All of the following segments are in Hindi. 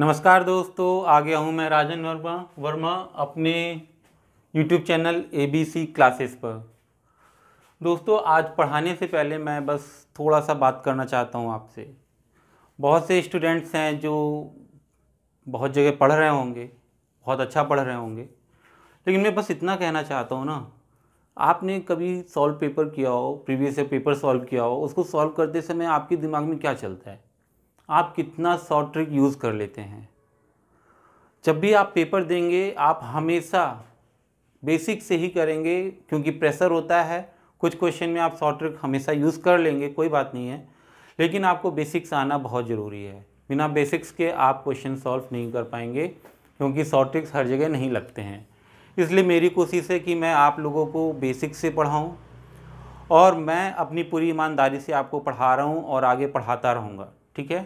नमस्कार दोस्तों आ गया हूँ मैं राजन वर्मा वर्मा अपने यूट्यूब चैनल सी क्लासेस पर दोस्तों आज पढ़ाने से पहले मैं बस थोड़ा सा बात करना चाहता हूँ आपसे बहुत से स्टूडेंट्स हैं जो बहुत जगह पढ़ रहे होंगे बहुत अच्छा पढ़ रहे होंगे लेकिन मैं बस इतना कहना चाहता हूँ ना आपने कभी सॉल्व पेपर किया हो प्रीवियस पेपर सॉल्व किया हो उसको सॉल्व करते समय आपके दिमाग में क्या चलता है आप कितना शॉर्ट ट्रिक यूज़ कर लेते हैं जब भी आप पेपर देंगे आप हमेशा बेसिक से ही करेंगे क्योंकि प्रेशर होता है कुछ क्वेश्चन में आप शॉर्ट ट्रिक हमेशा यूज़ कर लेंगे कोई बात नहीं है लेकिन आपको बेसिक्स आना बहुत ज़रूरी है बिना बेसिक्स के आप क्वेश्चन सॉल्व नहीं कर पाएंगे क्योंकि शॉर्ट ट्रिक्स हर जगह नहीं लगते हैं इसलिए मेरी कोशिश है कि मैं आप लोगों को बेसिक से पढ़ाऊँ और मैं अपनी पूरी ईमानदारी से आपको पढ़ा रहा हूँ और आगे पढ़ाता रहूँगा ठीक है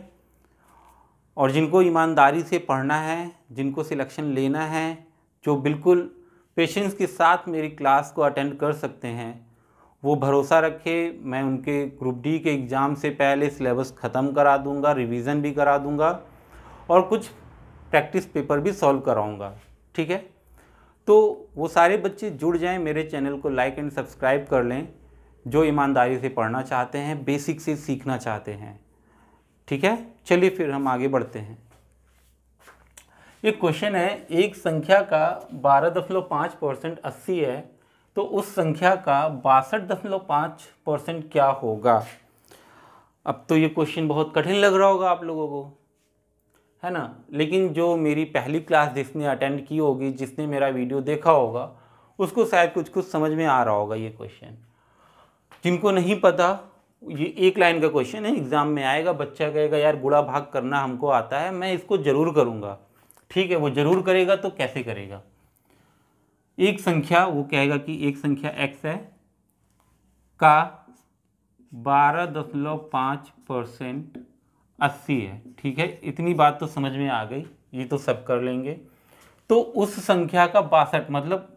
और जिनको ईमानदारी से पढ़ना है जिनको सिलेक्शन लेना है जो बिल्कुल पेशेंस के साथ मेरी क्लास को अटेंड कर सकते हैं वो भरोसा रखे मैं उनके ग्रुप डी के एग्ज़ाम से पहले सिलेबस ख़त्म करा दूंगा रिवीजन भी करा दूंगा और कुछ प्रैक्टिस पेपर भी सॉल्व कराऊंगा ठीक है तो वो सारे बच्चे जुड़ जाएं मेरे चैनल को लाइक एंड सब्सक्राइब कर लें जो ईमानदारी से पढ़ना चाहते हैं बेसिक से सीखना चाहते हैं ठीक है चलिए फिर हम आगे बढ़ते हैं ये क्वेश्चन है एक संख्या का बारह दशमलव पाँच परसेंट अस्सी है तो उस संख्या का बासठ दशमलव पाँच परसेंट क्या होगा अब तो ये क्वेश्चन बहुत कठिन लग रहा होगा आप लोगों को है ना लेकिन जो मेरी पहली क्लास जिसने अटेंड की होगी जिसने मेरा वीडियो देखा होगा उसको शायद कुछ कुछ समझ में आ रहा होगा ये क्वेश्चन जिनको नहीं पता ये एक लाइन का क्वेश्चन है एग्ज़ाम में आएगा बच्चा कहेगा यार गुड़ा भाग करना हमको आता है मैं इसको ज़रूर करूँगा ठीक है वो ज़रूर करेगा तो कैसे करेगा एक संख्या वो कहेगा कि एक संख्या एक्स है का बारह दशमलव पाँच परसेंट अस्सी है ठीक है इतनी बात तो समझ में आ गई ये तो सब कर लेंगे तो उस संख्या का बासठ मतलब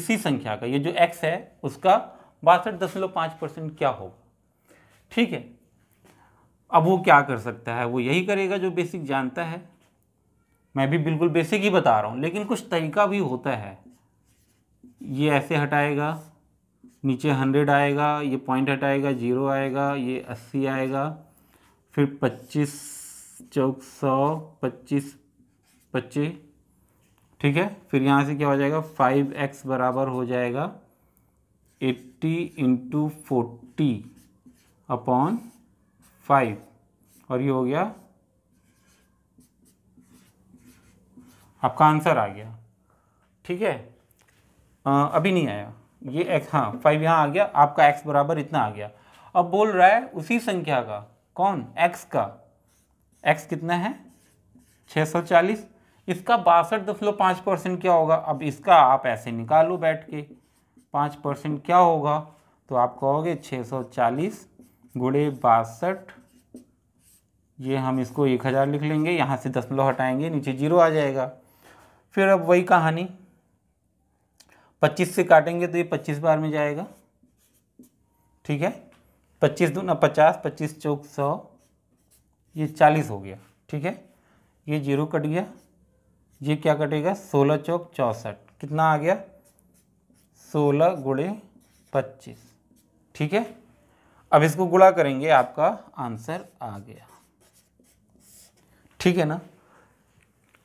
इसी संख्या का ये जो एक्स है उसका बासठ दशमलव पाँच परसेंट क्या होगा ठीक है अब वो क्या कर सकता है वो यही करेगा जो बेसिक जानता है मैं भी बिल्कुल बेसिक ही बता रहा हूँ लेकिन कुछ तरीका भी होता है ये ऐसे हटाएगा नीचे हंड्रेड आएगा ये पॉइंट हटाएगा जीरो आएगा ये अस्सी आएगा फिर पच्चीस चौक सौ पच्चीस पच्चीस ठीक है फिर यहाँ से क्या हो जाएगा फाइव एक्स बराबर हो जाएगा eighty into forty upon five और ये हो गया आपका आंसर आ गया ठीक है आ, अभी नहीं आया ये एक्स हाँ फाइव यहाँ आ गया आपका एक्स बराबर इतना आ गया अब बोल रहा है उसी संख्या का कौन एक्स का एक्स कितना है छः सौ चालीस इसका बासठ दशमलव पाँच परसेंट क्या होगा अब इसका आप ऐसे निकालो बैठ के पाँच परसेंट क्या होगा तो आप कहोगे छः सौ चालीस गुड़े बासठ ये हम इसको एक हज़ार लिख लेंगे यहाँ से दस दसमलव हटाएंगे नीचे जीरो आ जाएगा फिर अब वही कहानी पच्चीस से काटेंगे तो ये पच्चीस बार में जाएगा ठीक है पच्चीस दूना पचास पच्चीस चौक सौ ये चालीस हो गया ठीक है ये जीरो कट गया ये क्या कटेगा सोलह चौक चौंसठ कितना आ गया सोलह गुड़े पच्चीस ठीक है अब इसको गुणा करेंगे आपका आंसर आ गया ठीक है ना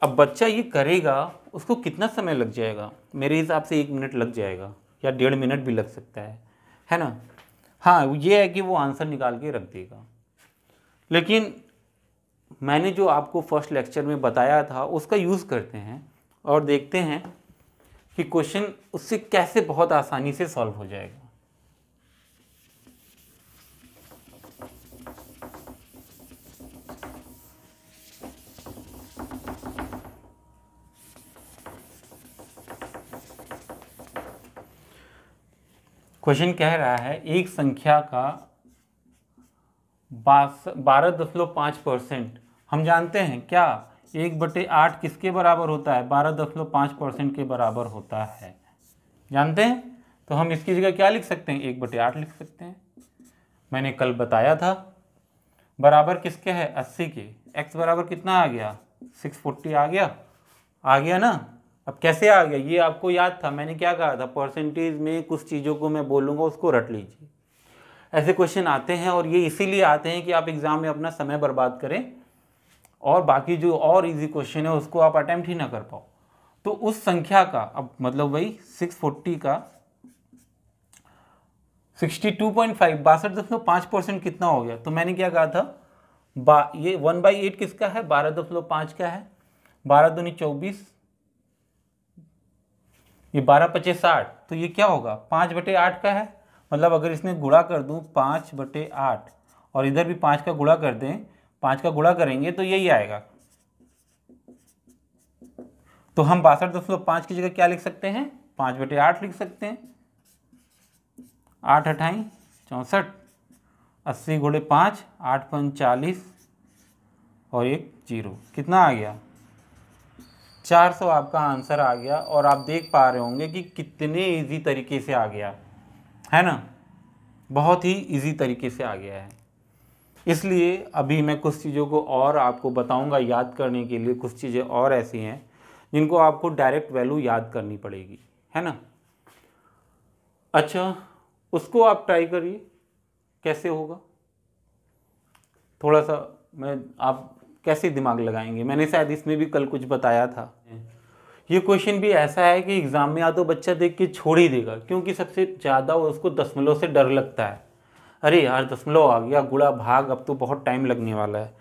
अब बच्चा ये करेगा उसको कितना समय लग जाएगा मेरे हिसाब से एक मिनट लग जाएगा या डेढ़ मिनट भी लग सकता है है ना हाँ ये है कि वो आंसर निकाल के रख देगा लेकिन मैंने जो आपको फर्स्ट लेक्चर में बताया था उसका यूज़ करते हैं और देखते हैं कि क्वेश्चन उससे कैसे बहुत आसानी से सॉल्व हो जाएगा क्वेश्चन कह रहा है एक संख्या का बारह दशमलव पाँच परसेंट हम जानते हैं क्या एक बटे आठ किसके बराबर होता है बारह दशमलव पाँच परसेंट के बराबर होता है जानते हैं तो हम इसकी जगह क्या लिख सकते हैं एक बटे आठ लिख सकते हैं मैंने कल बताया था बराबर किसके है अस्सी के एक्स बराबर कितना आ गया सिक्स फोर्टी आ गया आ गया ना अब कैसे आ गया ये आपको याद था मैंने क्या कहा था परसेंटेज में कुछ चीज़ों को मैं बोलूँगा उसको रट लीजिए ऐसे क्वेश्चन आते हैं और ये इसीलिए आते हैं कि आप एग्ज़ाम में अपना समय बर्बाद करें और बाकी जो और इजी क्वेश्चन है उसको आप अटैम्प्ट ही ना कर पाओ तो उस संख्या का अब मतलब वही 640 का 62.5 बासठ दशमलव पाँच परसेंट कितना हो गया तो मैंने क्या कहा था बा ये वन बाई एट किसका है बारह दशमलव पाँच का है बारह दूनी चौबीस ये बारह पच्चीस साठ तो ये क्या होगा पाँच बटे आठ का है मतलब अगर इसमें गुड़ा कर दूँ पाँच बटे आठ और इधर भी पाँच का गुड़ा कर दें पाँच का गुड़ा करेंगे तो यही आएगा तो हम बासठ दशमलव पाँच की जगह क्या लिख सकते हैं पाँच बटे आठ लिख सकते हैं आठ अठाई चौंसठ अस्सी घोड़े पाँच आठ पंच चालीस और एक जीरो कितना आ गया 400 आपका आंसर आ गया और आप देख पा रहे होंगे कि कितने इजी तरीके से आ गया है ना बहुत ही इजी तरीके से आ गया है इसलिए अभी मैं कुछ चीज़ों को और आपको बताऊंगा याद करने के लिए कुछ चीज़ें और ऐसी हैं जिनको आपको डायरेक्ट वैल्यू याद करनी पड़ेगी है ना अच्छा उसको आप ट्राई करिए कैसे होगा थोड़ा सा मैं आप कैसे दिमाग लगाएंगे मैंने शायद इसमें भी कल कुछ बताया था ये क्वेश्चन भी ऐसा है कि एग्ज़ाम में या तो बच्चा देख के छोड़ ही देगा क्योंकि सबसे ज़्यादा उसको दसमलव से डर लगता है अरे यार दसमलव आ गया गुड़ा भाग अब तो बहुत टाइम लगने वाला है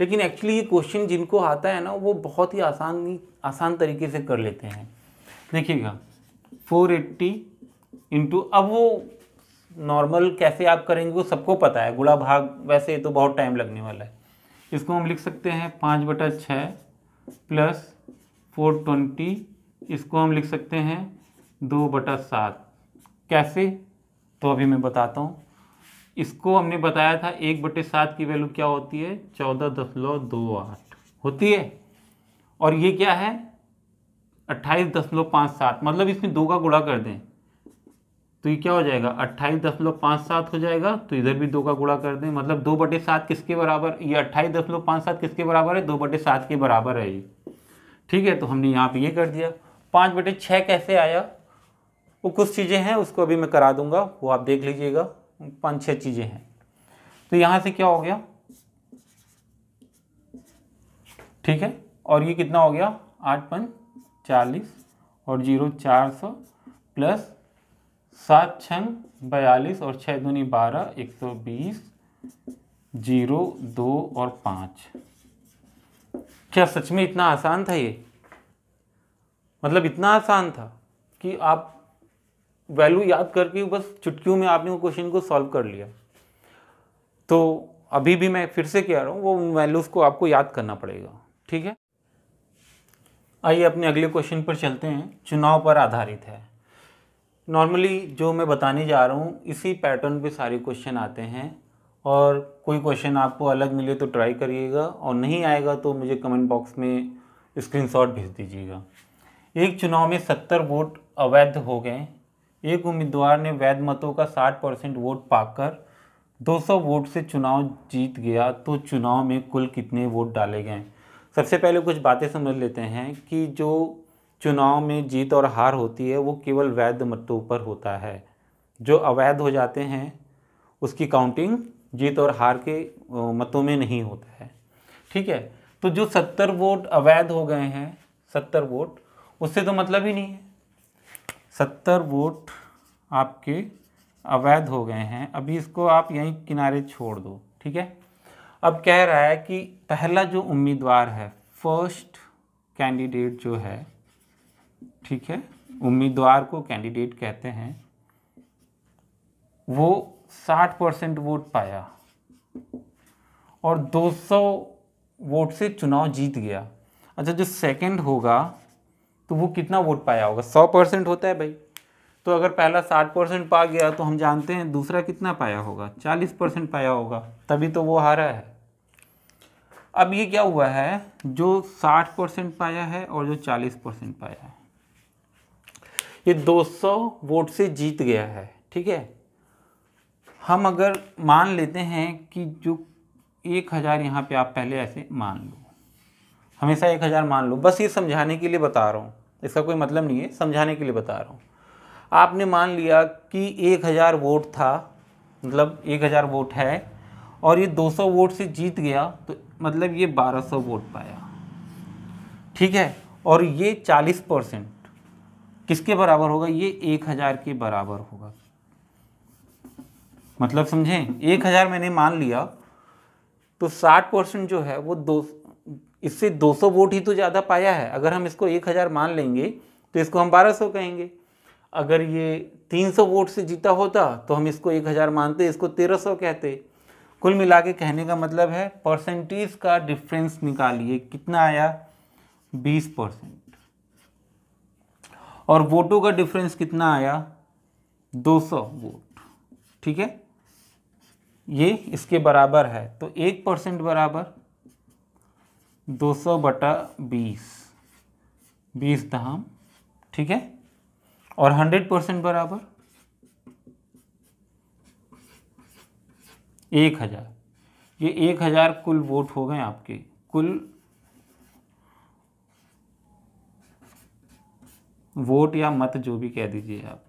लेकिन एक्चुअली ये क्वेश्चन जिनको आता है ना वो बहुत ही आसान आसान तरीके से कर लेते हैं देखिएगा फोर एट्टी इंटू अब वो नॉर्मल कैसे आप करेंगे वो सबको पता है गुड़ा भाग वैसे तो बहुत टाइम लगने वाला है इसको हम लिख सकते हैं पाँच बटा छः प्लस फोर ट्वेंटी इसको हम लिख सकते हैं दो बटा सात कैसे तो अभी मैं बताता हूँ इसको हमने बताया था एक बटे सात की वैल्यू क्या होती है चौदह दशमलव दो आठ होती है और ये क्या है अट्ठाईस दशमलव पाँच सात मतलब इसमें दो का गुणा कर दें तो ये क्या हो जाएगा अट्ठाईस दशमलव पाँच सात हो जाएगा तो इधर भी दो का गुणा कर दें मतलब दो बटे सात किसके बराबर ये अट्ठाईस दशमलव पाँच सात किसके बराबर है दो बटे सात के बराबर है ये ठीक है तो हमने यहाँ पे ये कर दिया पाँच बटे छः कैसे आया वो कुछ चीज़ें हैं उसको अभी मैं करा दूंगा वो आप देख लीजिएगा पाँच छः चीज़ें हैं तो यहाँ से क्या हो गया ठीक है और ये कितना हो गया आठ पन चालीस और जीरो चार सौ प्लस सात छंग बयालीस और छः दूनी बारह एक सौ बीस जीरो दो और पाँच क्या सच में इतना आसान था ये मतलब इतना आसान था कि आप वैल्यू याद करके बस चुटकियों में आपने वो क्वेश्चन को सॉल्व कर लिया तो अभी भी मैं फिर से कह रहा हूँ वो वैल्यूज़ को आपको याद करना पड़ेगा ठीक है आइए अपने अगले क्वेश्चन पर चलते हैं चुनाव पर आधारित है नॉर्मली जो मैं बताने जा रहा हूँ इसी पैटर्न पे सारे क्वेश्चन आते हैं और कोई क्वेश्चन आपको अलग मिले तो ट्राई करिएगा और नहीं आएगा तो मुझे कमेंट बॉक्स में स्क्रीनशॉट भेज दीजिएगा एक चुनाव में सत्तर वोट अवैध हो गए एक उम्मीदवार ने वैध मतों का साठ परसेंट वोट पाकर 200 वोट से चुनाव जीत गया तो चुनाव में कुल कितने वोट डाले गए सबसे पहले कुछ बातें समझ लेते हैं कि जो चुनाव में जीत और हार होती है वो केवल वैध मतों पर होता है जो अवैध हो जाते हैं उसकी काउंटिंग जीत और हार के मतों में नहीं होता है ठीक है तो जो सत्तर वोट अवैध हो गए हैं सत्तर वोट उससे तो मतलब ही नहीं है सत्तर वोट आपके अवैध हो गए हैं अभी इसको आप यहीं किनारे छोड़ दो ठीक है अब कह रहा है कि पहला जो उम्मीदवार है फर्स्ट कैंडिडेट जो है ठीक है उम्मीदवार को कैंडिडेट कहते हैं वो साठ परसेंट वोट पाया और 200 वोट से चुनाव जीत गया अच्छा जो सेकंड होगा तो वो कितना वोट पाया होगा 100 परसेंट होता है भाई तो अगर पहला 60 परसेंट पा गया तो हम जानते हैं दूसरा कितना पाया होगा 40 परसेंट पाया होगा तभी तो वो हारा है अब ये क्या हुआ है जो 60 परसेंट पाया है और जो 40 परसेंट पाया है ये 200 वोट से जीत गया है ठीक है हम अगर मान लेते हैं कि जो एक हज़ार यहाँ पर आप पहले ऐसे मान लो हमेशा एक हज़ार मान लो बस ये समझाने के लिए बता रहा हूँ इसका कोई मतलब नहीं है समझाने के लिए बता रहा हूँ आपने मान लिया कि एक हज़ार वोट था मतलब एक हज़ार वोट है और ये दो सौ वोट से जीत गया तो मतलब ये बारह सौ वोट पाया ठीक है और ये चालीस परसेंट किसके बराबर होगा ये एक हज़ार के बराबर होगा मतलब समझें एक हज़ार मैंने मान लिया तो साठ परसेंट जो है वो दो इससे दो सौ वोट ही तो ज़्यादा पाया है अगर हम इसको एक हज़ार मान लेंगे तो इसको हम बारह सौ कहेंगे अगर ये तीन सौ वोट से जीता होता तो हम इसको एक हज़ार मानते इसको तेरह सौ कहते कुल मिला के कहने का मतलब है परसेंटेज का डिफरेंस निकालिए कितना आया बीस परसेंट और वोटों का डिफरेंस कितना आया दो सौ वोट ठीक है ये इसके बराबर है तो एक परसेंट बराबर दो सौ बटा बीस बीस दाम ठीक है और हंड्रेड परसेंट बराबर एक हज़ार ये एक हज़ार कुल वोट हो गए आपके कुल वोट या मत जो भी कह दीजिए आप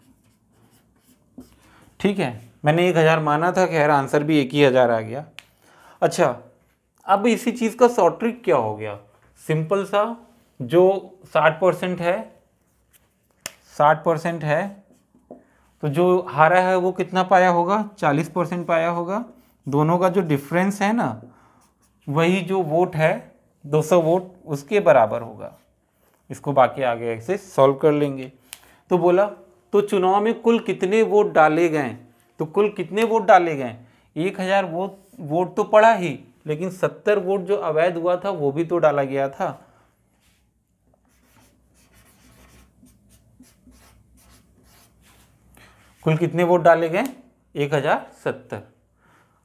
ठीक है मैंने एक हज़ार माना था खैर आंसर भी एक ही हज़ार आ गया अच्छा अब इसी चीज़ का शॉर्ट ट्रिक क्या हो गया सिंपल सा जो साठ परसेंट है साठ परसेंट है तो जो हारा है वो कितना पाया होगा चालीस परसेंट पाया होगा दोनों का जो डिफरेंस है ना वही जो वोट है दो सौ वोट उसके बराबर होगा इसको बाकी आगे ऐसे सॉल्व कर लेंगे तो बोला तो चुनाव में कुल कितने वोट डाले गए तो कुल कितने वोट डाले गए एक हज़ार वोट वोट तो पड़ा ही लेकिन सत्तर वोट जो अवैध हुआ था वो भी तो डाला गया था कुल कितने वोट डाले गए एक हज़ार सत्तर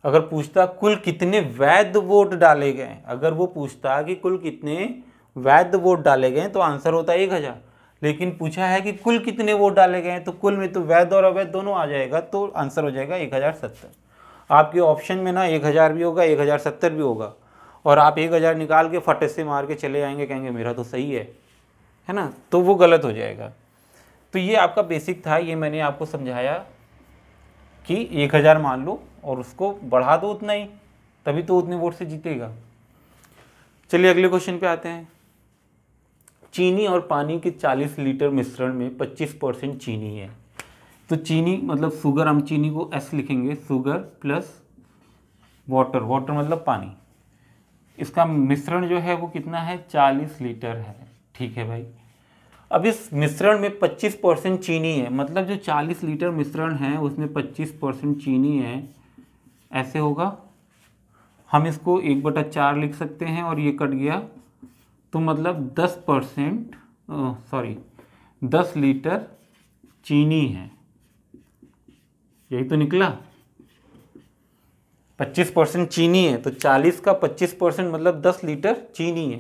अगर पूछता कुल कितने वैध वोट डाले गए अगर वो पूछता कि कुल कितने वैध वोट डाले गए तो आंसर होता एक हज़ार लेकिन पूछा है कि कुल कितने वोट डाले गए हैं तो कुल में तो वैध और अवैध दोनों आ जाएगा तो आंसर हो जाएगा एक हज़ार सत्तर आपके ऑप्शन में ना एक हज़ार भी होगा एक हज़ार सत्तर भी होगा और आप एक हज़ार निकाल के फटे से मार के चले आएंगे कहेंगे मेरा तो सही है है ना तो वो गलत हो जाएगा तो ये आपका बेसिक था ये मैंने आपको समझाया कि एक हज़ार मान लो और उसको बढ़ा दो उतना ही तभी तो उतने वोट से जीतेगा चलिए अगले क्वेश्चन पे आते हैं चीनी और पानी के 40 लीटर मिश्रण में 25 परसेंट चीनी है तो चीनी मतलब शुगर हम चीनी को एस लिखेंगे शुगर प्लस वाटर वाटर मतलब पानी इसका मिश्रण जो है वो कितना है 40 लीटर है ठीक है भाई अब इस मिश्रण में 25 परसेंट चीनी है मतलब जो 40 लीटर मिश्रण है उसमें 25 परसेंट चीनी है ऐसे होगा हम इसको एक बटा चार लिख सकते हैं और ये कट गया तो मतलब दस परसेंट सॉरी दस लीटर चीनी है यही तो निकला पच्चीस परसेंट चीनी है तो चालीस का पच्चीस परसेंट मतलब दस लीटर चीनी है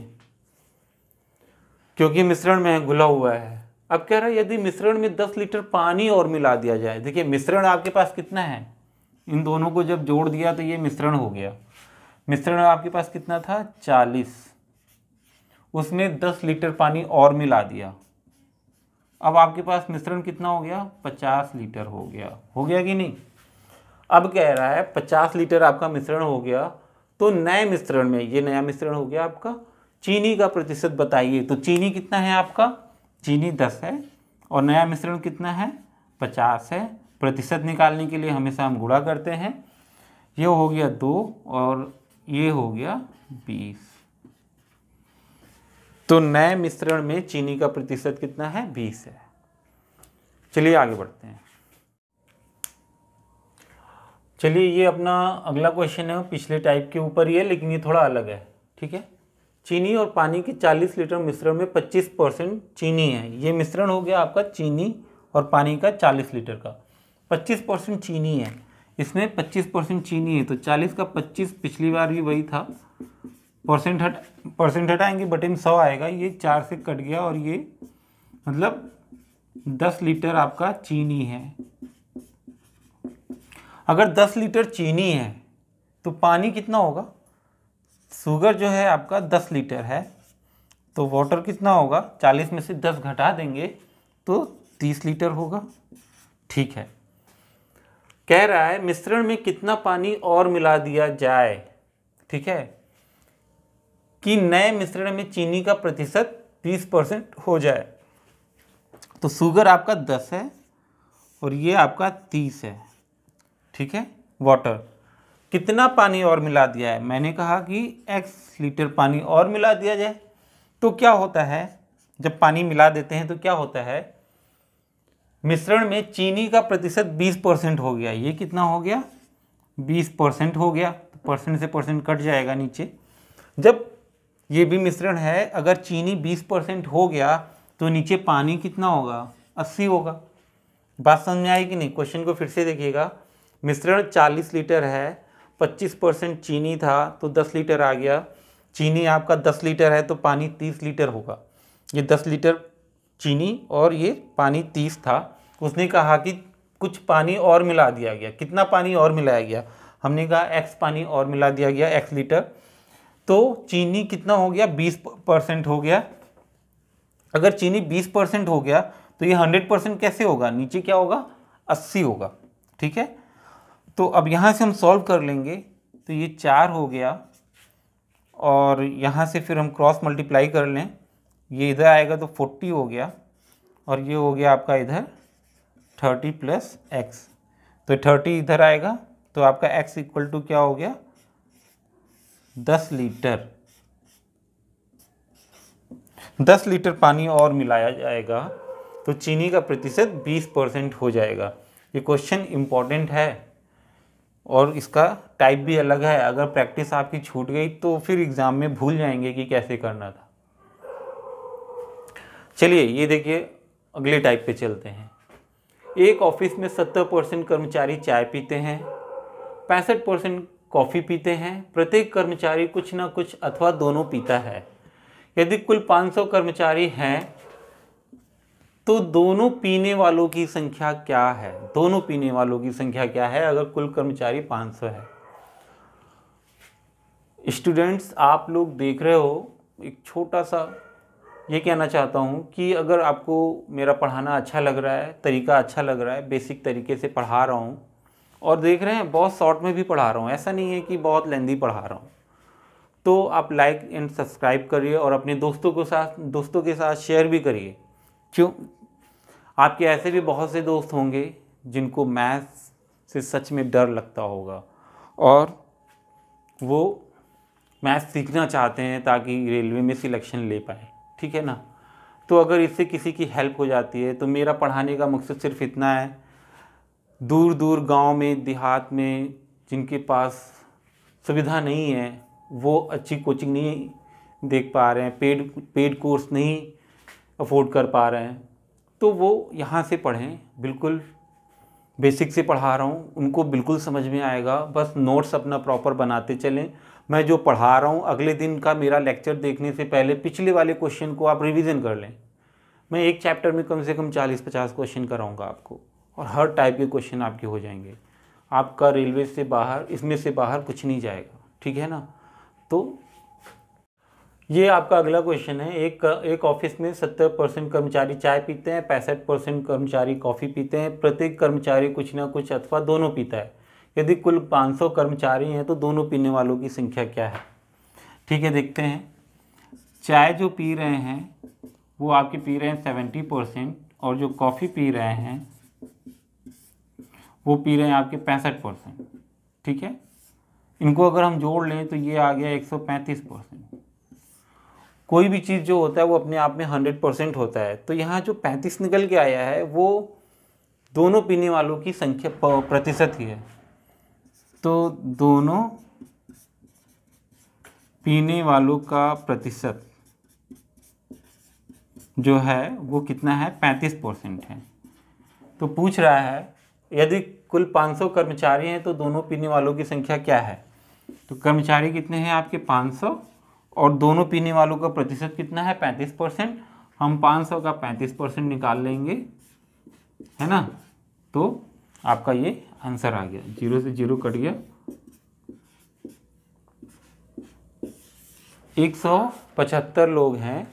क्योंकि मिश्रण में घुला हुआ है अब कह रहा है यदि मिश्रण में दस लीटर पानी और मिला दिया जाए देखिए मिश्रण आपके पास कितना है इन दोनों को जब जोड़ दिया तो ये मिश्रण हो गया मिश्रण आपके पास कितना था चालीस उसने 10 लीटर पानी और मिला दिया अब आपके पास मिश्रण कितना हो गया 50 लीटर हो गया हो गया कि नहीं अब कह रहा है 50 लीटर आपका मिश्रण हो गया तो नए मिश्रण में ये नया मिश्रण हो गया आपका चीनी का प्रतिशत बताइए तो चीनी कितना है आपका चीनी दस है और नया मिश्रण कितना है पचास है प्रतिशत निकालने के लिए हमेशा हम गुड़ा करते हैं ये हो गया दो और ये हो गया बीस तो नए मिश्रण में चीनी का प्रतिशत कितना है बीस है चलिए आगे बढ़ते हैं चलिए ये अपना अगला क्वेश्चन है पिछले टाइप के ऊपर ही है लेकिन ये थोड़ा अलग है ठीक है चीनी और पानी के 40 लीटर मिश्रण में 25 परसेंट चीनी है ये मिश्रण हो गया आपका चीनी और पानी का 40 लीटर का 25 परसेंट चीनी है इसमें 25 परसेंट चीनी है तो 40 का 25 पिछली बार भी वही था परसेंट हट परसेंट हटाएंगे बटे में सौ आएगा ये चार से कट गया और ये मतलब दस लीटर आपका चीनी है अगर दस लीटर चीनी है तो पानी कितना होगा शुगर जो है आपका दस लीटर है तो वाटर कितना होगा चालीस में से दस घटा देंगे तो तीस लीटर होगा ठीक है कह रहा है मिश्रण में कितना पानी और मिला दिया जाए ठीक है कि नए मिश्रण में चीनी का प्रतिशत 30 परसेंट हो जाए तो शुगर आपका 10 है और ये आपका 30 है ठीक है वाटर कितना पानी और मिला दिया है मैंने कहा कि x लीटर पानी और मिला दिया जाए तो क्या होता है जब पानी मिला देते हैं तो क्या होता है मिश्रण में चीनी का प्रतिशत 20 परसेंट हो गया ये कितना हो गया 20 परसेंट हो गया तो परसेंट से परसेंट कट जाएगा नीचे जब ये भी मिश्रण है अगर चीनी बीस परसेंट हो गया तो नीचे पानी कितना होगा अस्सी होगा बात समझ में आई कि नहीं क्वेश्चन को फिर से देखिएगा मिश्रण चालीस लीटर है पच्चीस परसेंट चीनी था तो दस लीटर आ गया चीनी आपका दस लीटर है तो पानी तीस लीटर होगा ये दस लीटर चीनी और ये पानी तीस था उसने कहा कि कुछ पानी और मिला दिया गया कितना पानी और मिलाया गया हमने कहा एक्स पानी और मिला दिया गया एक्स लीटर तो चीनी कितना हो गया बीस परसेंट हो गया अगर चीनी बीस परसेंट हो गया तो ये हंड्रेड परसेंट कैसे होगा नीचे क्या होगा अस्सी होगा ठीक है तो अब यहाँ से हम सॉल्व कर लेंगे तो ये चार हो गया और यहाँ से फिर हम क्रॉस मल्टीप्लाई कर लें ये इधर आएगा तो फोर्टी हो गया और ये हो गया आपका इधर थर्टी प्लस एक्स तो थर्टी इधर आएगा तो आपका एक्स इक्वल टू क्या हो गया दस लीटर दस लीटर पानी और मिलाया जाएगा तो चीनी का प्रतिशत बीस परसेंट हो जाएगा ये क्वेश्चन इम्पॉर्टेंट है और इसका टाइप भी अलग है अगर प्रैक्टिस आपकी छूट गई तो फिर एग्ज़ाम में भूल जाएंगे कि कैसे करना था चलिए ये देखिए अगले टाइप पे चलते हैं एक ऑफिस में सत्तर परसेंट कर्मचारी चाय पीते हैं पैंसठ परसेंट कॉफ़ी पीते हैं प्रत्येक कर्मचारी कुछ ना कुछ अथवा दोनों पीता है यदि कुल 500 कर्मचारी हैं तो दोनों पीने वालों की संख्या क्या है दोनों पीने वालों की संख्या क्या है अगर कुल कर्मचारी 500 है स्टूडेंट्स आप लोग देख रहे हो एक छोटा सा ये कहना चाहता हूँ कि अगर आपको मेरा पढ़ाना अच्छा लग रहा है तरीका अच्छा लग रहा है बेसिक तरीके से पढ़ा रहा हूँ और देख रहे हैं बहुत शॉर्ट में भी पढ़ा रहा हूँ ऐसा नहीं है कि बहुत लेंदी पढ़ा रहा हूँ तो आप लाइक एंड सब्सक्राइब करिए और अपने दोस्तों को साथ दोस्तों के साथ शेयर भी करिए क्यों आपके ऐसे भी बहुत से दोस्त होंगे जिनको मैथ से सच में डर लगता होगा और वो मैथ सीखना चाहते हैं ताकि रेलवे में सिलेक्शन ले पाए ठीक है ना तो अगर इससे किसी की हेल्प हो जाती है तो मेरा पढ़ाने का मकसद सिर्फ इतना है दूर दूर गांव में देहात में जिनके पास सुविधा नहीं है वो अच्छी कोचिंग नहीं देख पा रहे हैं पेड पेड कोर्स नहीं अफोर्ड कर पा रहे हैं तो वो यहाँ से पढ़ें बिल्कुल बेसिक से पढ़ा रहा हूँ उनको बिल्कुल समझ में आएगा बस नोट्स अपना प्रॉपर बनाते चलें मैं जो पढ़ा रहा हूँ अगले दिन का मेरा लेक्चर देखने से पहले पिछले वाले क्वेश्चन को आप रिवीजन कर लें मैं एक चैप्टर में कम से कम चालीस पचास क्वेश्चन कराऊँगा आपको और हर टाइप के क्वेश्चन आपके हो जाएंगे आपका रेलवे से बाहर इसमें से बाहर कुछ नहीं जाएगा ठीक है ना तो ये आपका अगला क्वेश्चन है एक एक ऑफिस में सत्तर परसेंट कर्मचारी चाय पीते हैं पैंसठ परसेंट कर्मचारी कॉफ़ी पीते हैं प्रत्येक कर्मचारी कुछ ना कुछ अथवा दोनों पीता है यदि कुल 500 कर्मचारी हैं तो दोनों पीने वालों की संख्या क्या है ठीक है देखते हैं चाय जो पी रहे हैं वो आपके पी रहे हैं सेवेंटी परसेंट और जो कॉफ़ी पी रहे हैं वो पी रहे हैं आपके पैंसठ परसेंट ठीक है इनको अगर हम जोड़ लें तो ये आ गया एक सौ पैंतीस परसेंट कोई भी चीज़ जो होता है वो अपने आप में हंड्रेड परसेंट होता है तो यहाँ जो पैंतीस निकल के आया है वो दोनों पीने वालों की संख्या प्रतिशत ही है तो दोनों पीने वालों का प्रतिशत जो है वो कितना है पैंतीस परसेंट है तो पूछ रहा है यदि कुल 500 कर्मचारी हैं तो दोनों पीने वालों की संख्या क्या है तो कर्मचारी कितने हैं आपके 500 और दोनों पीने वालों का प्रतिशत कितना है 35 परसेंट हम 500 का 35 परसेंट निकाल लेंगे है ना तो आपका ये आंसर आ गया जीरो से जीरो कट गया एक सौ पचहत्तर लोग हैं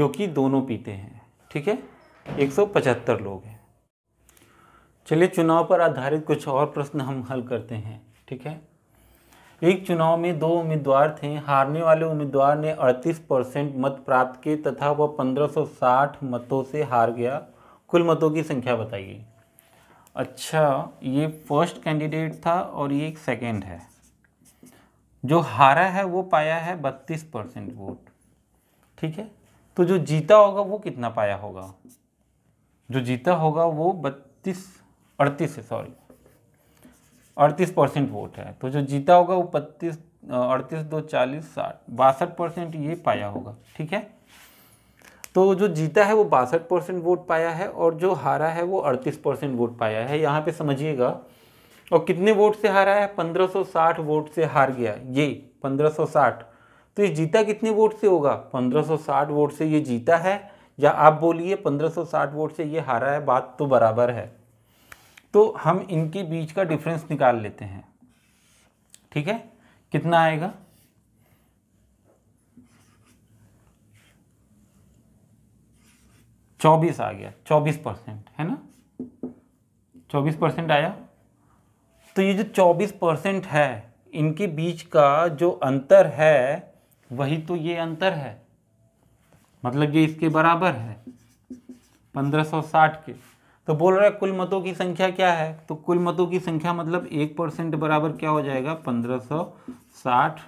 जो कि दोनों पीते हैं ठीक है एक सौ पचहत्तर लोग हैं चलिए चुनाव पर आधारित कुछ और प्रश्न हम हल करते हैं ठीक है एक चुनाव में दो उम्मीदवार थे हारने वाले उम्मीदवार ने 38 परसेंट मत प्राप्त किए तथा वह 1560 मतों से हार गया कुल मतों की संख्या बताइए अच्छा ये फर्स्ट कैंडिडेट था और ये एक सेकेंड है जो हारा है वो पाया है बत्तीस परसेंट वोट ठीक है तो जो जीता होगा वो कितना पाया होगा जो जीता होगा वो बत्तीस अड़तीस है सॉरी अड़तीस परसेंट वोट है तो जो जीता होगा वो पत्तीस अड़तीस दो चालीस साठ बासठ परसेंट ये पाया होगा ठीक है तो जो जीता है वो बासठ परसेंट वोट पाया है और जो हारा है वो अड़तीस परसेंट वोट पाया है यहाँ पे समझिएगा और कितने वोट से हारा है पंद्रह सौ साठ वोट से हार गया ये पंद्रह सौ साठ तो ये जीता कितने वोट से होगा पंद्रह सौ साठ वोट से ये जीता है या आप बोलिए पंद्रह सौ साठ वोट से ये हारा है बात तो बराबर है तो हम इनके बीच का डिफरेंस निकाल लेते हैं ठीक है कितना आएगा चौबीस आ गया चौबीस परसेंट है ना चौबीस परसेंट आया तो ये जो चौबीस परसेंट है इनके बीच का जो अंतर है वही तो ये अंतर है मतलब ये इसके बराबर है पंद्रह सौ साठ के तो बोल रहा है कुल मतों की संख्या क्या है तो कुल मतों की संख्या मतलब एक परसेंट बराबर क्या हो जाएगा पंद्रह सौ साठ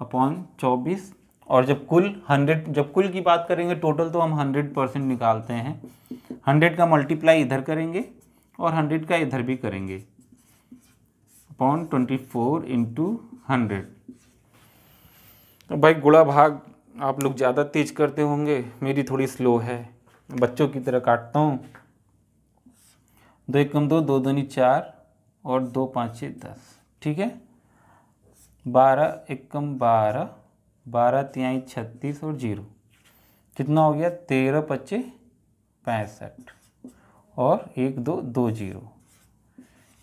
अपॉन चौबीस और जब कुल हंड्रेड जब कुल की बात करेंगे टोटल तो हम हंड्रेड परसेंट निकालते हैं हंड्रेड का मल्टीप्लाई इधर करेंगे और हंड्रेड का इधर भी करेंगे upon twenty four into hundred तो भाई गुड़ा भाग आप लोग ज़्यादा तेज करते होंगे मेरी थोड़ी स्लो है बच्चों की तरह काटता हूँ दो एक कम दो दो दूनी चार और दो पाँच छः दस ठीक है बारह एक कम बारह बारह तिहाई छत्तीस और जीरो कितना हो गया तेरह पच्चे पैंसठ और एक दो दो जीरो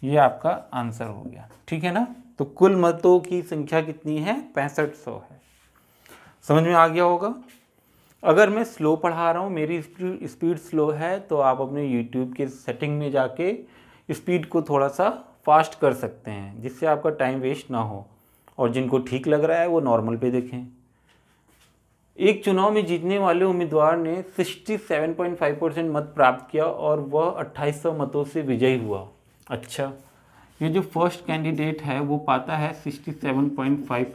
ये आपका आंसर हो गया ठीक है ना तो कुल मतों की संख्या कितनी है पैंसठ सौ है समझ में आ गया होगा अगर मैं स्लो पढ़ा रहा हूँ मेरी स्पीड स्लो है तो आप अपने यूट्यूब के सेटिंग में जाके स्पीड को थोड़ा सा फास्ट कर सकते हैं जिससे आपका टाइम वेस्ट ना हो और जिनको ठीक लग रहा है वो नॉर्मल पे देखें एक चुनाव में जीतने वाले उम्मीदवार ने 67.5 परसेंट मत प्राप्त किया और वह अट्ठाईस मतों से विजयी हुआ अच्छा ये जो फर्स्ट कैंडिडेट है वो पाता है 67.5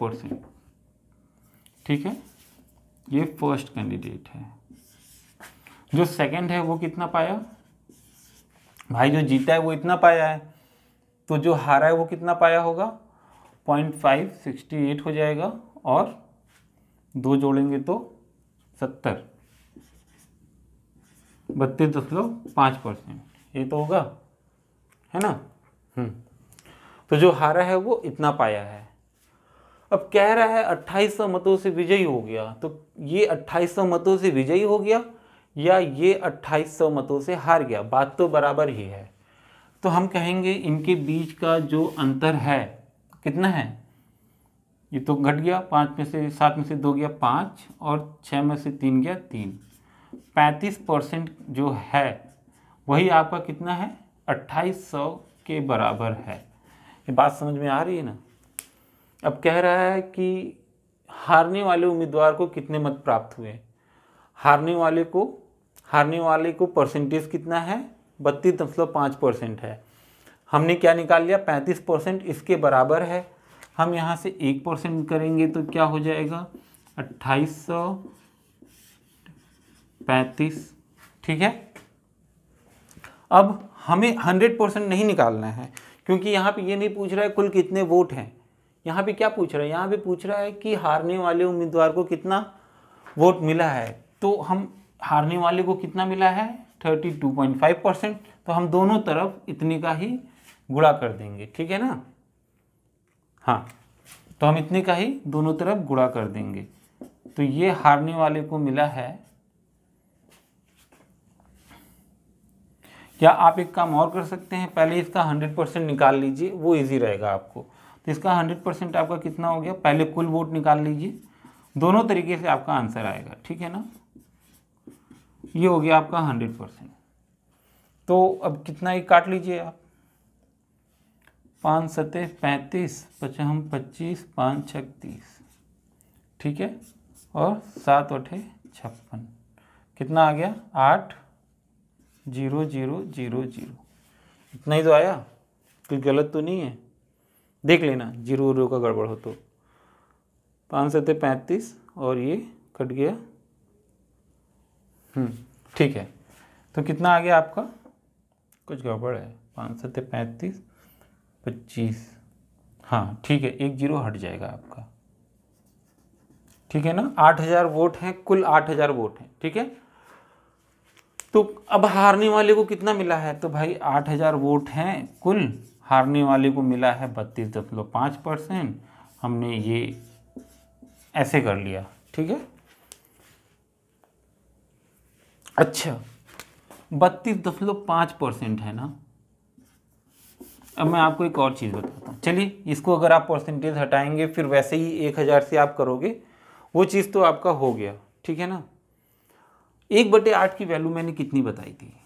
परसेंट ठीक है ये फर्स्ट कैंडिडेट है जो सेकंड है वो कितना पाया भाई जो जीता है वो इतना पाया है तो जो हारा है वो कितना पाया होगा पॉइंट फाइव सिक्सटी एट हो जाएगा और दो जोड़ेंगे तो सत्तर बत्तीस दशमलव पाँच परसेंट ये तो होगा है ना हम्म। तो जो हारा है वो इतना पाया है अब कह रहा है 2800 मतों से विजयी हो गया तो ये 2800 मतों से विजयी हो गया या ये 2800 मतों से हार गया बात तो बराबर ही है तो हम कहेंगे इनके बीच का जो अंतर है कितना है ये तो घट गया पाँच में से सात में से दो गया पाँच और छः में से तीन गया तीन पैंतीस परसेंट जो है वही आपका कितना है अट्ठाईस सौ के बराबर है ये बात समझ में आ रही है ना अब कह रहा है कि हारने वाले उम्मीदवार को कितने मत प्राप्त हुए हारने वाले को हारने वाले को परसेंटेज कितना है बत्तीस दशमलव पाँच परसेंट है हमने क्या निकाल लिया पैंतीस परसेंट इसके बराबर है हम यहाँ से एक परसेंट करेंगे तो क्या हो जाएगा अट्ठाईस सौ पैंतीस ठीक है अब हमें हंड्रेड परसेंट नहीं निकालना है क्योंकि यहाँ पे ये नहीं पूछ रहा है कुल कितने वोट हैं यहाँ पे क्या पूछ रहा है यहाँ पे पूछ रहा है कि हारने वाले उम्मीदवार को कितना वोट मिला है तो हम हारने वाले को कितना मिला है thirty two point five percent तो हम दोनों तरफ इतने का ही गुड़ा कर देंगे ठीक है ना हाँ तो हम इतने का ही दोनों तरफ गुड़ा कर देंगे तो ये हारने वाले को मिला है क्या आप एक काम और कर सकते हैं पहले इसका हंड्रेड परसेंट निकाल लीजिए वो इजी रहेगा आपको तो इसका हंड्रेड परसेंट आपका कितना हो गया पहले कुल वोट निकाल लीजिए दोनों तरीके से आपका आंसर आएगा ठीक है ना ये हो गया आपका हंड्रेड परसेंट तो अब कितना ही काट लीजिए आप पाँच सतह पैंतीस पचहम पच्चीस पाँच छत्तीस ठीक है और सात अठे छप्पन कितना आ गया आठ जीरो जीरो जीरो जीरो इतना ही तो आया कोई गलत तो नहीं है देख लेना जीरो वीरो का गड़बड़ हो तो पाँच सत्य पैंतीस और ये कट गया हम्म, ठीक है तो कितना आ गया आपका कुछ गड़बड़ है पाँच सत्य पैंतीस पच्चीस हाँ ठीक है एक जीरो हट जाएगा आपका ठीक है ना आठ हज़ार वोट हैं कुल आठ हज़ार वोट हैं ठीक है तो अब हारने वाले को कितना मिला है तो भाई आठ हज़ार वोट हैं कुल हारने वाले को मिला है बत्तीस दशमलव पाँच परसेंट हमने ये ऐसे कर लिया ठीक है अच्छा बत्तीस दशमलव पाँच परसेंट है ना अब मैं आपको एक और चीज़ बताता हूँ चलिए इसको अगर आप परसेंटेज हटाएंगे फिर वैसे ही एक हज़ार से आप करोगे वो चीज़ तो आपका हो गया ठीक है ना एक बटे आठ की वैल्यू मैंने कितनी बताई थी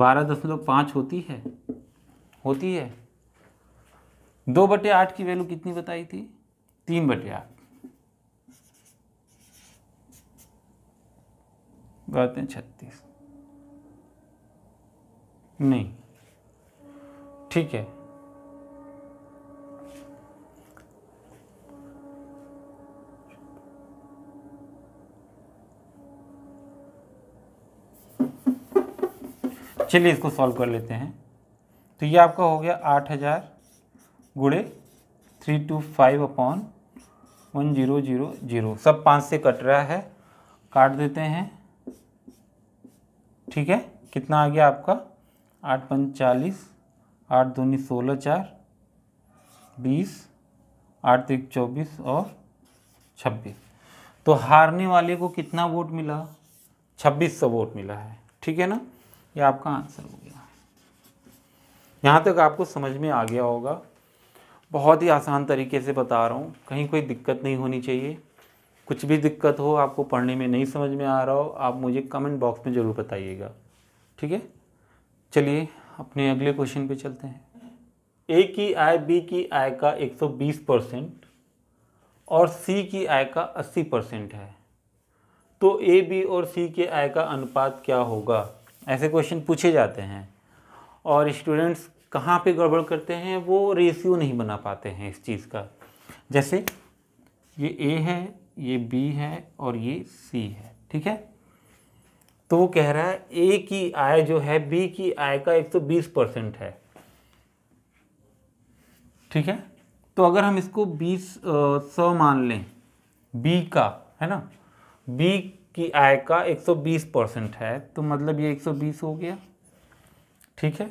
बारह दशमलव पाँच होती है होती है दो बटे आठ की वैल्यू कितनी बताई थी तीन बटे आठ बताते हैं छत्तीस नहीं ठीक है चलिए इसको सॉल्व कर लेते हैं तो ये आपका हो गया आठ हज़ार गुड़े three two five upon one zero zero zero सब पाँच से कट रहा है काट देते हैं ठीक है कितना आ गया आपका आठ पंच चालीस आठ दूनी सोलह चार बीस आठ एक चौबीस और छब्बीस तो हारने वाले को कितना वोट मिला छब्बीस सौ वोट मिला है ठीक है ना ये आपका आंसर हो गया यहाँ तक आपको समझ में आ गया होगा बहुत ही आसान तरीके से बता रहा हूँ कहीं कोई दिक्कत नहीं होनी चाहिए कुछ भी दिक्कत हो आपको पढ़ने में नहीं समझ में आ रहा हो आप मुझे कमेंट बॉक्स में ज़रूर बताइएगा ठीक है चलिए अपने अगले क्वेश्चन पे चलते हैं ए की आय बी की आय का 120 परसेंट और सी की आय का 80 परसेंट है तो ए बी और सी के आय का अनुपात क्या होगा ऐसे क्वेश्चन पूछे जाते हैं और स्टूडेंट्स कहाँ पे गड़बड़ करते हैं वो रेशियो नहीं बना पाते हैं इस चीज़ का जैसे ये ए है ये बी है और ये सी है ठीक है तो वो कह रहा है ए की आय जो है बी की आय का 120 परसेंट है ठीक है तो अगर हम इसको बीस सौ मान लें बी का है ना बी की आय का 120 परसेंट है तो मतलब ये 120 हो गया ठीक है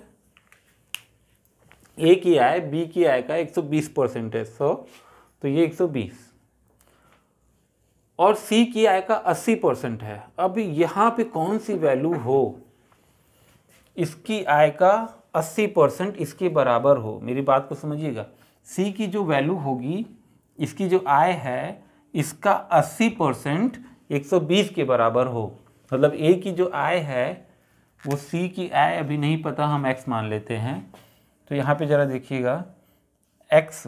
ए की आय बी की आय का 120 परसेंट है सो तो ये 120 और सी की आय का 80 परसेंट है अब यहाँ पे कौन सी वैल्यू हो इसकी आय का 80 परसेंट इसके बराबर हो मेरी बात को समझिएगा सी की जो वैल्यू होगी इसकी जो आय है इसका 80 परसेंट 120 के बराबर हो मतलब ए की जो आय है वो सी की आय अभी नहीं पता हम एक्स मान लेते हैं तो यहाँ पे ज़रा देखिएगा एक्स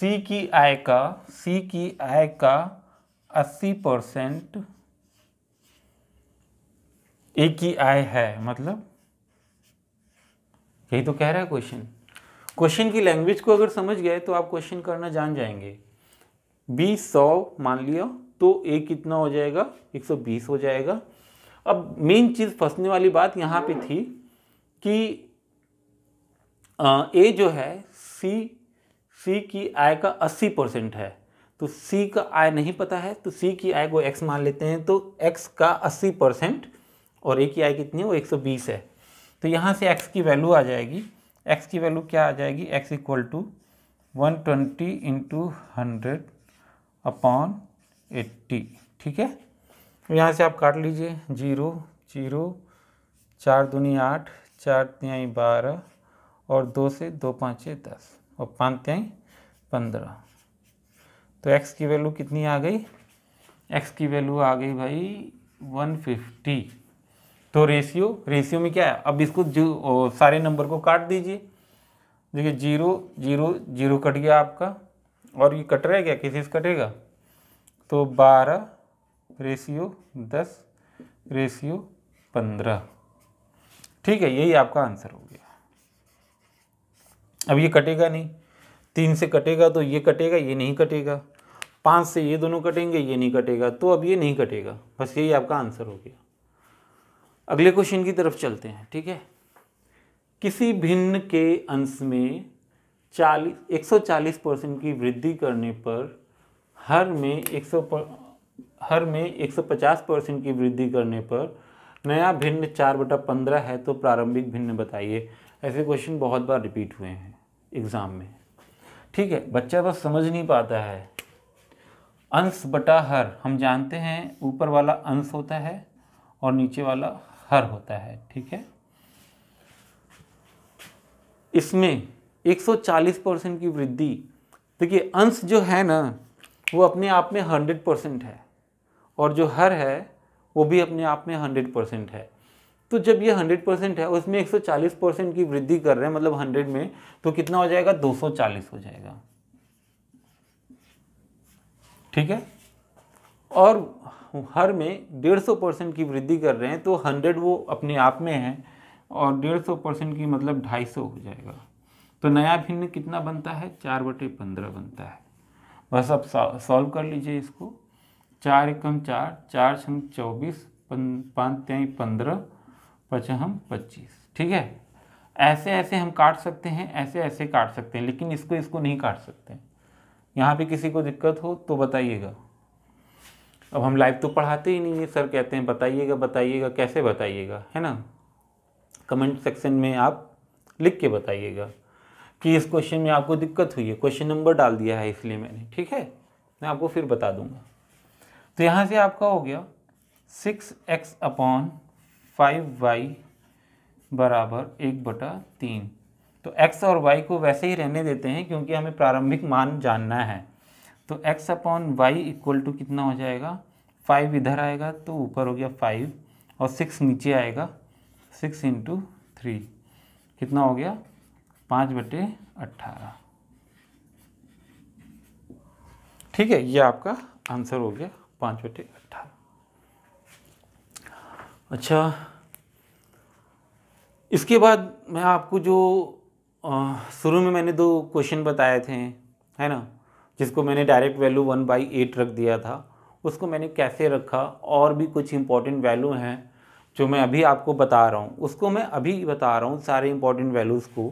सी की आय का सी की आय का 80 परसेंट ए की आय है मतलब यही तो कह रहा है क्वेश्चन क्वेश्चन की लैंग्वेज को अगर समझ गए तो आप क्वेश्चन करना जान जाएंगे बी सौ मान लिया तो ए कितना हो जाएगा 120 हो जाएगा अब मेन चीज़ फंसने वाली बात यहाँ पे थी कि ए जो है सी सी की आय का 80 परसेंट है तो सी का आय नहीं पता है तो सी की आय को एक्स मान लेते हैं तो एक्स का 80 परसेंट और ए की आय कितनी है वो 120 है तो यहाँ से एक्स की वैल्यू आ जाएगी एक्स की वैल्यू क्या आ जाएगी X equal to one twenty into hundred upon eighty ठीक है तो यहाँ से आप काट लीजिए जीरो जीरो चार दूनी आठ चार त्याई बारह और दो से दो पाँच दस और पाँच त्याई पंद्रह तो एक्स की वैल्यू कितनी आ गई एक्स की वैल्यू आ गई भाई वन फिफ्टी तो रेशियो रेशियो में क्या है अब इसको जो सारे नंबर को काट दीजिए देखिए जीरो जीरो जीरो कट गया आपका और ये कट रहा है क्या किसी से कटेगा तो बारह रेशियो दस रेशियो पंद्रह ठीक है यही आपका आंसर हो गया अब ये कटेगा नहीं तीन से कटेगा तो ये कटेगा ये नहीं कटेगा पाँच से ये दोनों कटेंगे ये नहीं कटेगा तो अब ये नहीं कटेगा बस यही आपका आंसर हो गया अगले क्वेश्चन की तरफ चलते हैं ठीक है किसी भिन्न के अंश में सौ चालीस परसेंट की वृद्धि करने पर हर में एक सौ हर में पचास परसेंट की वृद्धि करने पर नया भिन्न चार बटा पंद्रह है तो प्रारंभिक भिन्न बताइए ऐसे क्वेश्चन बहुत बार रिपीट हुए हैं एग्ज़ाम में ठीक है बच्चा बस समझ नहीं पाता है अंश बटा हर हम जानते हैं ऊपर वाला अंश होता है और नीचे वाला हर होता है ठीक है इसमें 140 परसेंट की वृद्धि देखिए अंश जो है ना वो अपने आप में हंड्रेड परसेंट है और जो हर है वो भी अपने आप में हंड्रेड परसेंट है तो जब ये हंड्रेड परसेंट है उसमें एक सौ चालीस परसेंट की वृद्धि कर रहे हैं मतलब हंड्रेड में तो कितना हो जाएगा दो सौ चालीस हो जाएगा ठीक है और हर में डेढ़ सौ परसेंट की वृद्धि कर रहे हैं तो हंड्रेड वो अपने आप में है और डेढ़ सौ परसेंट की मतलब ढाई सौ हो जाएगा तो नया भिन्न कितना बनता है चार बटे पंद्रह बनता है बस अब सॉल्व कर लीजिए इसको चार एकम चार चार छम चौबीस पाँच तेई पंद्रह पचहम पच्चीस ठीक है ऐसे ऐसे हम काट सकते हैं ऐसे ऐसे काट सकते हैं लेकिन इसको इसको नहीं काट सकते यहाँ पे किसी को दिक्कत हो तो बताइएगा अब हम लाइव तो पढ़ाते ही नहीं है सर कहते हैं बताइएगा बताइएगा कैसे बताइएगा है ना कमेंट सेक्शन में आप लिख के बताइएगा कि इस क्वेश्चन में आपको दिक्कत हुई है क्वेश्चन नंबर डाल दिया है इसलिए मैंने ठीक है मैं आपको फिर बता दूंगा तो यहाँ से आपका हो गया six X upon five Y बराबर एक बटा तीन तो x और y को वैसे ही रहने देते हैं क्योंकि हमें प्रारंभिक मान जानना है तो x upon Y equal to कितना हो जाएगा फाइव इधर आएगा तो ऊपर हो गया फाइव और सिक्स नीचे आएगा सिक्स इंटू थ्री कितना हो गया पाँच बटे अट्ठारह ठीक है ये आपका आंसर हो गया पाँच बटे अट्ठारह अच्छा इसके बाद मैं आपको जो शुरू में मैंने दो क्वेश्चन बताए थे है ना जिसको मैंने direct value one by eight रख दिया था उसको मैंने कैसे रखा और भी कुछ इम्पॉर्टेंट वैल्यू हैं जो मैं अभी आपको बता रहा हूँ उसको मैं अभी बता रहा हूँ सारे इम्पॉर्टेंट वैल्यूज़ को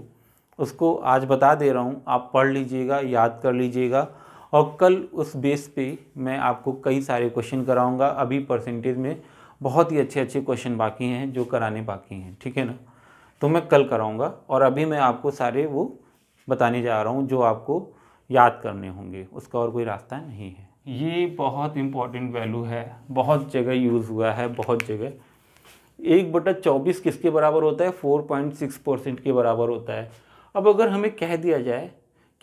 उसको आज बता दे रहा हूँ आप पढ़ लीजिएगा याद कर लीजिएगा और कल उस बेस पे मैं आपको कई सारे क्वेश्चन कराऊंगा अभी परसेंटेज में बहुत ही अच्छे अच्छे क्वेश्चन बाकी हैं जो कराने बाकी हैं ठीक है ना तो मैं कल कराऊंगा और अभी मैं आपको सारे वो बताने जा रहा हूँ जो आपको याद करने होंगे उसका और कोई रास्ता नहीं है ये बहुत इम्पॉर्टेंट वैल्यू है बहुत जगह यूज़ हुआ है बहुत जगह एक बटा चौबीस किसके बराबर होता है फोर पॉइंट सिक्स परसेंट के बराबर होता है अब अगर हमें कह दिया जाए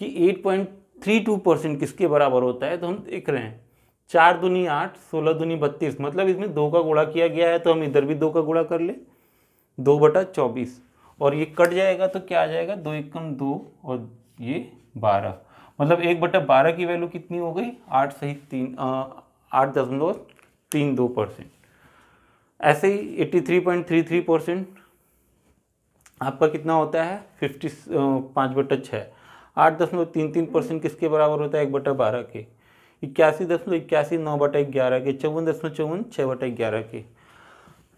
कि 8.32 परसेंट किसके बराबर होता है तो हम देख रहे हैं चार दूनी आठ सोलह दूनी बत्तीस मतलब इसमें दो का गुणा किया गया है तो हम इधर भी दो का गुणा कर लें दो बटा चौबीस और ये कट जाएगा तो क्या आ जाएगा दो एकम दो और ये बारह मतलब एक बटा बारह की वैल्यू कितनी हो गई आठ सही तीन आठ दशमलव तीन दो परसेंट ऐसे ही eighty three point three three percent आपका कितना होता है फिफ्टी पाँच बटा छः आठ दशमलव तीन तीन परसेंट किसके बराबर होता है एक बटा बारह के इक्यासी दशमलव इक्यासी नौ बटा ग्यारह के चौवन दशमलव चौवन छः बटा ग्यारह के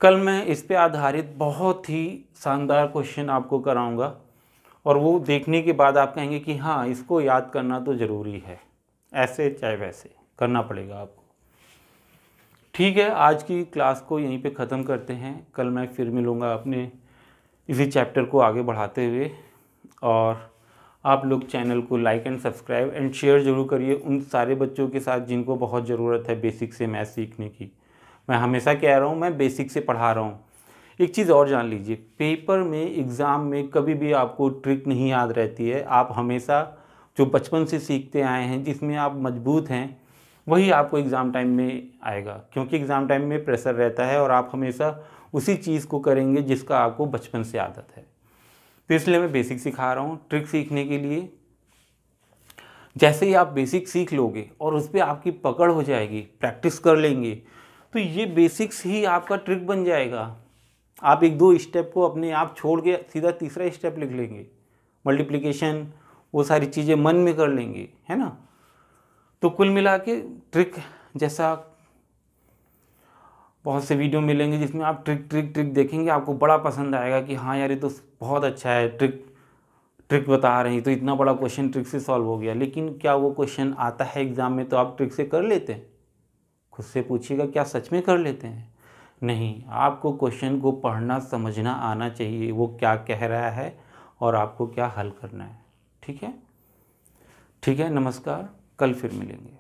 कल मैं इस पे आधारित बहुत ही शानदार क्वेश्चन आपको कराऊंगा और वो देखने के बाद आप कहेंगे कि हाँ इसको याद करना तो ज़रूरी है ऐसे चाहे वैसे करना पड़ेगा आपको ठीक है आज की क्लास को यहीं पे ख़त्म करते हैं कल मैं फिर मिलूँगा अपने इसी चैप्टर को आगे बढ़ाते हुए और आप लोग चैनल को like and subscribe and share ज़रूर करिए उन सारे बच्चों के साथ जिनको बहुत ज़रूरत है बेसिक से मैथ सीखने की मैं हमेशा कह रहा हूँ मैं बेसिक से पढ़ा रहा हूँ एक चीज़ और जान लीजिए पेपर में एग्ज़ाम में कभी भी आपको ट्रिक नहीं याद रहती है आप हमेशा जो बचपन से सीखते आए हैं जिसमें आप मजबूत हैं वही आपको एग्ज़ाम टाइम में आएगा क्योंकि एग्ज़ाम टाइम में प्रेशर रहता है और आप हमेशा उसी चीज़ को करेंगे जिसका आपको बचपन से आदत है तो इसलिए मैं बेसिक सिखा रहा हूँ ट्रिक सीखने के लिए जैसे ही आप बेसिक सीख लोगे और उस पर आपकी पकड़ हो जाएगी प्रैक्टिस कर लेंगे तो ये बेसिक्स ही आपका ट्रिक बन जाएगा आप एक दो स्टेप को अपने आप छोड़ के सीधा तीसरा स्टेप लिख लेंगे मल्टीप्लिकेशन वो सारी चीज़ें मन में कर लेंगे है ना तो कुल मिला के ट्रिक जैसा बहुत से वीडियो मिलेंगे जिसमें आप ट्रिक ट्रिक ट्रिक देखेंगे आपको बड़ा पसंद आएगा कि हाँ यार ये तो बहुत अच्छा है ट्रिक ट्रिक बता रही तो इतना बड़ा क्वेश्चन ट्रिक से सॉल्व हो गया लेकिन क्या वो क्वेश्चन आता है एग्ज़ाम में तो आप ट्रिक से कर लेते हैं खुद से पूछिएगा क्या सच में कर लेते हैं नहीं आपको क्वेश्चन को पढ़ना समझना आना चाहिए वो क्या कह रहा है और आपको क्या हल करना है ठीक है ठीक है नमस्कार कल फिर मिलेंगे